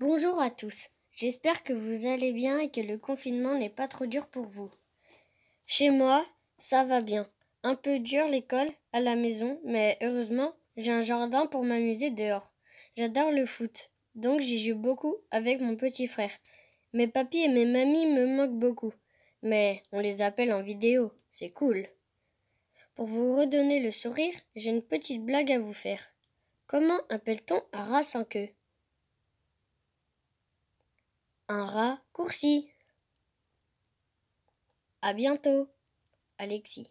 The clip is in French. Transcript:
Bonjour à tous. J'espère que vous allez bien et que le confinement n'est pas trop dur pour vous. Chez moi, ça va bien. Un peu dur l'école, à la maison, mais heureusement, j'ai un jardin pour m'amuser dehors. J'adore le foot, donc j'y joue beaucoup avec mon petit frère. Mes papis et mes mamies me manquent beaucoup, mais on les appelle en vidéo, c'est cool. Pour vous redonner le sourire, j'ai une petite blague à vous faire. Comment appelle-t-on un rat sans queue un raccourci. À bientôt, Alexis.